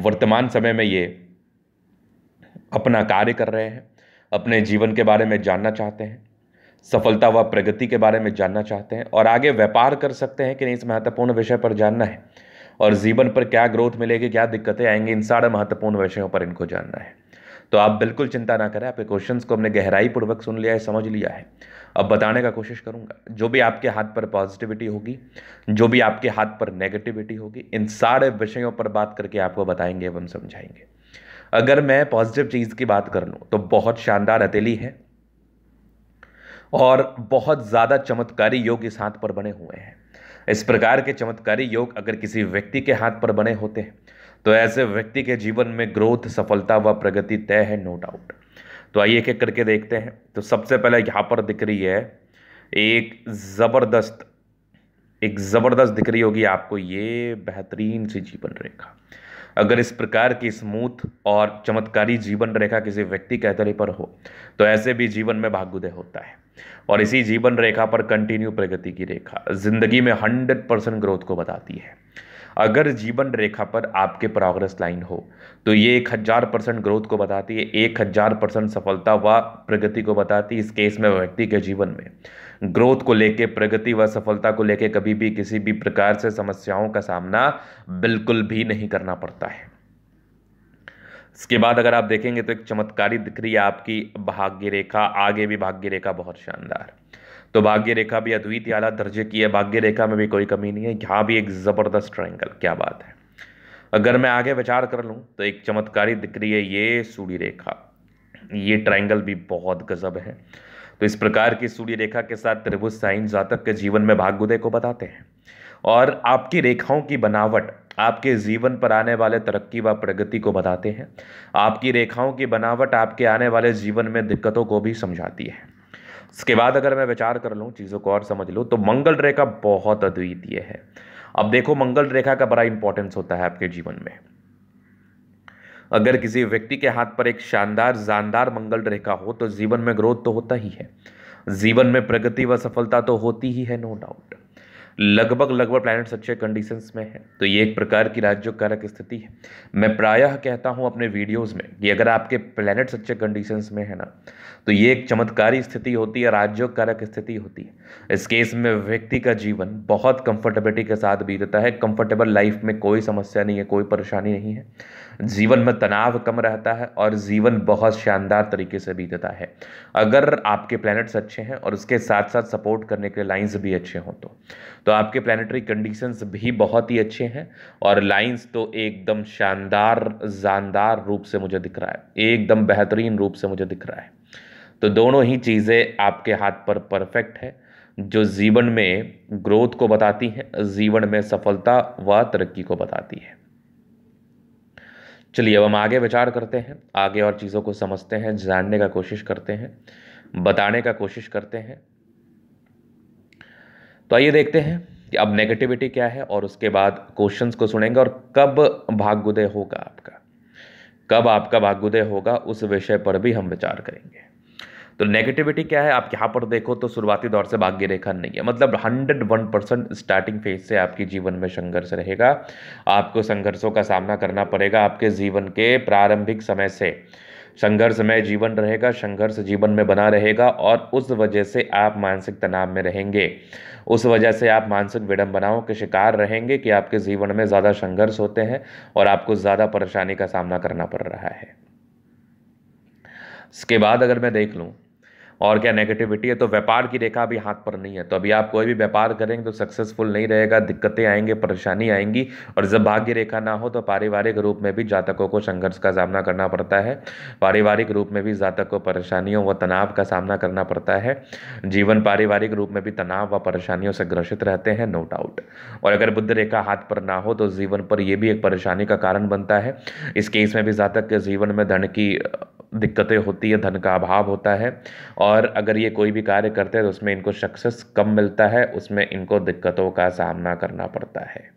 वर्तमान समय में ये अपना कार्य कर रहे हैं अपने जीवन के बारे में जानना चाहते हैं सफलता व प्रगति के बारे में जानना चाहते हैं और आगे व्यापार कर सकते हैं कि नहीं इस महत्वपूर्ण विषय पर जानना है और जीवन पर क्या ग्रोथ मिलेगी क्या दिक्कतें आएंगी इन सारे महत्वपूर्ण विषयों पर इनको जानना है तो आप बिल्कुल चिंता ना करें आपके क्वेश्चंस को हमने गहराई पूर्वक सुन लिया है समझ लिया है अब बताने का कोशिश करूंगा जो भी आपके हाथ पर पॉजिटिविटी होगी जो भी आपके हाथ पर नेगेटिविटी होगी इन सारे विषयों पर बात करके आपको बताएंगे एवं समझाएंगे अगर मैं पॉजिटिव चीज़ की बात कर लूँ तो बहुत शानदार हथेली है और बहुत ज़्यादा चमत्कारी योग इस हाथ पर बने हुए हैं इस प्रकार के चमत्कारी योग अगर किसी व्यक्ति के हाथ पर बने होते हैं तो ऐसे व्यक्ति के जीवन में ग्रोथ सफलता व प्रगति तय है नो डाउट तो आइए एक एक करके देखते हैं तो सबसे पहले यहाँ पर दिख रही है एक ज़बरदस्त एक ज़बरदस्त दिख रही होगी आपको ये बेहतरीन सी जीवन रेखा अगर इस प्रकार की स्मूथ और चमत्कारी जीवन रेखा किसी व्यक्ति के हथेली पर हो तो ऐसे भी जीवन में भाग्योदय होता है और इसी जीवन रेखा पर कंटिन्यू प्रगति की रेखा जिंदगी में हंड्रेड परसेंट ग्रोथ को बताती है अगर जीवन रेखा पर आपके प्रोग्रेस लाइन हो तो ये एक हज़ार परसेंट ग्रोथ को बताती है एक हज़ार परसेंट सफलता व प्रगति को बताती है इस केस में व्यक्ति के जीवन में ग्रोथ को लेके प्रगति व सफलता को लेके कभी भी किसी भी प्रकार से समस्याओं का सामना बिल्कुल भी नहीं करना पड़ता है इसके बाद अगर आप देखेंगे तो एक चमत्कारी दिख रही है आपकी भाग्य रेखा आगे भी भाग्य रेखा बहुत शानदार तो भाग्य रेखा भी अद्वितीय आला दर्जे की है भाग्य रेखा में भी कोई कमी नहीं है यहाँ भी एक ज़बरदस्त ट्रायंगल क्या बात है अगर मैं आगे विचार कर लूँ तो एक चमत्कारी दिख रही है ये सूर्य रेखा ये ट्रायंगल भी बहुत गजब है तो इस प्रकार की सूर्य रेखा के साथ त्रिभुज साइन जातक के जीवन में भाग्योदय को बताते हैं और आपकी रेखाओं की बनावट आपके जीवन पर आने वाले तरक्की व प्रगति को बताते हैं आपकी रेखाओं की बनावट आपके आने वाले जीवन में दिक्कतों को भी समझाती है इसके बाद अगर मैं विचार कर लूँ चीज़ों को और समझ लूँ तो मंगल रेखा बहुत अद्वितीय है अब देखो मंगल रेखा का बड़ा इंपॉर्टेंस होता है आपके जीवन में अगर किसी व्यक्ति के हाथ पर एक शानदार जानदार मंगल रेखा हो तो जीवन में ग्रोथ तो होता ही है जीवन में प्रगति व सफलता तो होती ही है नो डाउट लगभग लगभग प्लैनेट अच्छे कंडीशंस में है तो ये एक प्रकार की राज्य कारक स्थिति है मैं प्रायः कहता हूँ अपने वीडियोज में कि अगर आपके प्लैनेट्स अच्छे कंडीशंस में है ना तो ये एक चमत्कारी स्थिति होती है राज्य कारक स्थिति होती है इस केस में व्यक्ति का जीवन बहुत कंफर्टेबिलिटी के साथ बीतता है कंफर्टेबल लाइफ में कोई समस्या नहीं है कोई परेशानी नहीं है जीवन में तनाव कम रहता है और जीवन बहुत शानदार तरीके से बीतता है अगर आपके प्लैनेट्स अच्छे हैं और उसके साथ साथ सपोर्ट करने के लाइंस भी अच्छे हों तो तो आपके प्लानिटरी कंडीशंस भी बहुत ही अच्छे हैं और लाइंस तो एकदम शानदार जानदार रूप से मुझे दिख रहा है एकदम बेहतरीन रूप से मुझे दिख रहा है तो दोनों ही चीज़ें आपके हाथ पर परफेक्ट है जो जीवन में ग्रोथ को बताती हैं जीवन में सफलता व तरक्की को बताती है चलिए अब हम आगे विचार करते हैं आगे और चीज़ों को समझते हैं जानने का कोशिश करते हैं बताने का कोशिश करते हैं तो आइए देखते हैं कि अब नेगेटिविटी क्या है और उसके बाद क्वेश्चंस को सुनेंगे और कब भाग्योदय होगा आपका कब आपका भाग्योदय होगा उस विषय पर भी हम विचार करेंगे तो नेगेटिविटी क्या है आप यहाँ पर देखो तो शुरुआती दौर से भाग्य रेखा नहीं है मतलब hundred one percent starting phase से आपके जीवन में संघर्ष रहेगा आपको संघर्षों का सामना करना पड़ेगा आपके जीवन के प्रारंभिक समय से संघर्षमय जीवन रहेगा संघर्ष जीवन में बना रहेगा और उस वजह से आप मानसिक तनाव में रहेंगे उस वजह से आप मानसिक विडम्बनाओं के शिकार रहेंगे कि आपके जीवन में ज़्यादा संघर्ष होते हैं और आपको ज़्यादा परेशानी का सामना करना पड़ रहा है इसके बाद अगर मैं देख लूँ और क्या नेगेटिविटी है तो व्यापार की रेखा अभी हाथ पर नहीं है तो अभी आप कोई भी व्यापार करेंगे तो सक्सेसफुल नहीं रहेगा दिक्कतें आएंगे परेशानी आएंगी और जब भाग्य रेखा ना हो तो पारिवारिक रूप में भी जातकों को संघर्ष का सामना करना पड़ता है पारिवारिक रूप में भी जातक को परेशानियों व तनाव का सामना करना पड़ता है जीवन पारिवारिक रूप में भी तनाव व परेशानियों से ग्रसित रहते हैं नो डाउट और अगर बुद्ध रेखा हाथ पर ना हो तो जीवन पर यह भी एक परेशानी का कारण बनता है इस केस में भी जातक के जीवन में धन की दिक्कतें होती है धन का अभाव होता है और अगर ये कोई भी कार्य करते हैं तो उसमें इनको सक्सेस कम मिलता है उसमें इनको दिक्कतों का सामना करना पड़ता है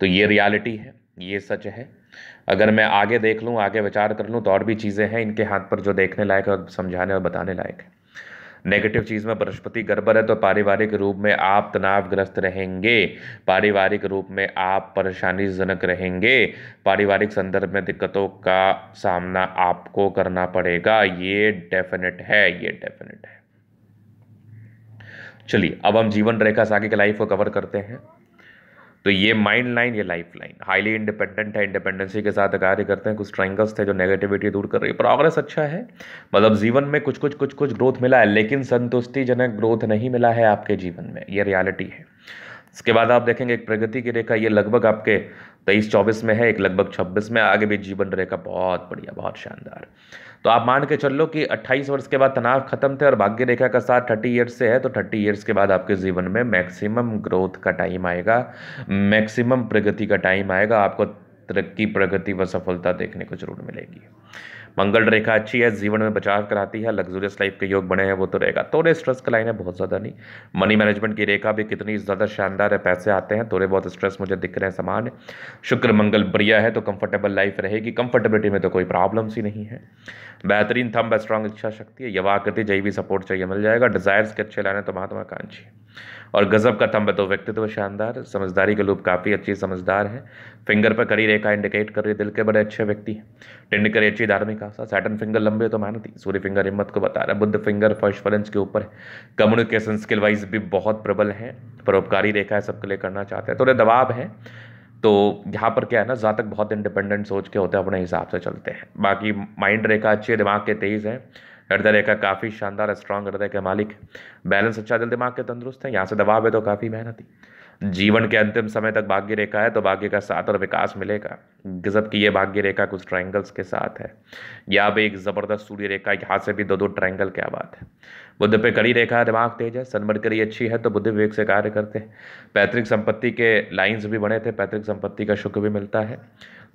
तो ये रियलिटी है ये सच है अगर मैं आगे देख लूँ आगे विचार कर लूँ तो और भी चीज़ें हैं इनके हाथ पर जो देखने लायक और समझाने और बताने लायक है नेगेटिव चीज़ में बृहस्पति गड़बड़ है तो पारिवारिक रूप में आप तनावग्रस्त रहेंगे पारिवारिक रूप में आप परेशानीजनक रहेंगे पारिवारिक संदर्भ में दिक्कतों का सामना आपको करना पड़ेगा ये डेफिनेट है ये डेफिनेट है चलिए अब हम जीवन रेखा से की लाइफ को कवर करते हैं तो ये माइंड लाइन ये लाइफ लाइन हाईली इंडिपेंडेंट है इंडिपेंडेंसी के साथ कार्य करते हैं कुछ ट्रैंगल्स थे जो नेगेटिविटी दूर कर रही है प्रोग्रेस अच्छा है मतलब जीवन में कुछ कुछ कुछ कुछ ग्रोथ मिला है लेकिन संतुष्टिजनक ग्रोथ नहीं मिला है आपके जीवन में ये रियलिटी है इसके बाद आप देखेंगे एक प्रगति की रेखा ये लगभग आपके तेईस चौबीस में है एक लगभग छब्बीस में आगे भी जीवन रेखा बहुत बढ़िया बहुत शानदार तो आप मान के चल लो कि 28 वर्ष के बाद तनाव खत्म थे और भाग्य रेखा का साथ 30 ईयर्स से है तो 30 ईयर्स के बाद आपके जीवन में मैक्सिमम ग्रोथ का टाइम आएगा मैक्सिमम प्रगति का टाइम आएगा आपको तरक्की प्रगति व सफलता देखने को जरूर मिलेगी मंगल रेखा अच्छी है जीवन में बचाव कराती है लग्जूरियस लाइफ के योग बने हैं वो तो रहेगा थोड़े स्ट्रेस का लाइन है बहुत ज़्यादा नहीं मनी मैनेजमेंट की रेखा भी कितनी ज़्यादा शानदार है पैसे आते हैं थोड़े बहुत स्ट्रेस मुझे दिख रहे हैं समान शुक्र मंगल बढ़िया है तो कंफर्टेबल लाइफ रहेगी कंफर्टेबिलिटी में तो कोई प्रॉब्लम्स ही नहीं है बेहतरीन थम्ब स्ट्रांग इच्छा शक्ति है यवाकृति जई भी सपोर्ट चाहिए मिल जाएगा डिजायर्स के अच्छे लाने तो महात्मा कांक्षी और गज़ब का थंब तो व्यक्तित्व शानदार समझदारी के लोग काफ़ी अच्छी समझदार हैं फिंगर पर कड़ी रेखा इंडिकेट कर रही दिल के बड़े अच्छे व्यक्ति हैं करी अच्छी धार्मिक आशा सैटन फिंगर लंबे तो मानती सूर्य फिंगर हिम्मत को बता रहा है बुद्ध फिंगर फर्स्ट फलंज के ऊपर कम्युनिकेशन स्किल वाइज भी बहुत प्रबल है परोपकारी रेखा है सबके लिए करना चाहते हैं थोड़े तो दबाव है तो यहाँ पर क्या है ना जातक बहुत इंडिपेंडेंट सोच के होते हैं अपने हिसाब से चलते हैं बाकी माइंड रेखा अच्छी है दिमाग के तेज़ है हृदय रेखा काफ़ी शानदार स्ट्रांग हृदय के मालिक बैलेंस अच्छा दिल दिमाग के तंदुरुस्त हैं यहाँ से दबाव है तो काफ़ी मेहनत मेहनती जीवन के अंतिम समय तक भाग्य रेखा है तो भाग्य का साथ और विकास मिलेगा गजब की ये भाग्य रेखा कुछ ट्रायंगल्स के साथ है या भी एक ज़बरदस्त सूर्य रेखा यहाँ से भी दो दो ट्रायंगल क्या बात है बुद्ध पे कड़ी रेखा है दिमाग तेज है सनमर सनमरकरी अच्छी है तो बुद्ध विवेक से कार्य करते हैं पैतृक संपत्ति के लाइन्स भी बने थे पैतृक संपत्ति का शुक्र भी मिलता है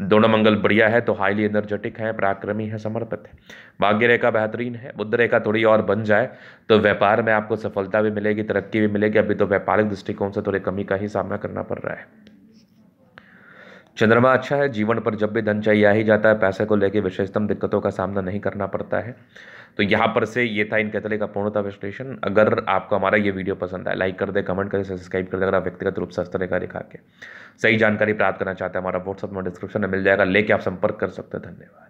दोनों मंगल बढ़िया है तो हाईली एनर्जेटिक है पराक्रमी है समर्पित है भाग्य रेखा बेहतरीन है बुद्ध रेखा थोड़ी और बन जाए तो व्यापार में आपको सफलता भी मिलेगी तरक्की भी मिलेगी अभी तो व्यापारिक दृष्टिकोण से थोड़ी कमी का ही सामना करना पड़ रहा है चंद्रमा अच्छा है जीवन पर जब भी धन चाहिए आ ही जाता है पैसे को लेकर विशेषतम दिक्कतों का सामना नहीं करना पड़ता है तो यहाँ पर से ये था इन कैथले का पूर्णता विश्लेषण अगर आपको हमारा ये वीडियो पसंद आए लाइक कर दे कमेंट करें सब्सक्राइब कर दे अगर आप व्यक्तिगत रूप से हस्तरेखा दिखा के सही जानकारी प्राप्त करना चाहते हैं हमारा व्हाट्सअप में डिस्क्रिप्शन में मिल जाएगा लेके आप संपर्क कर सकते हैं धन्यवाद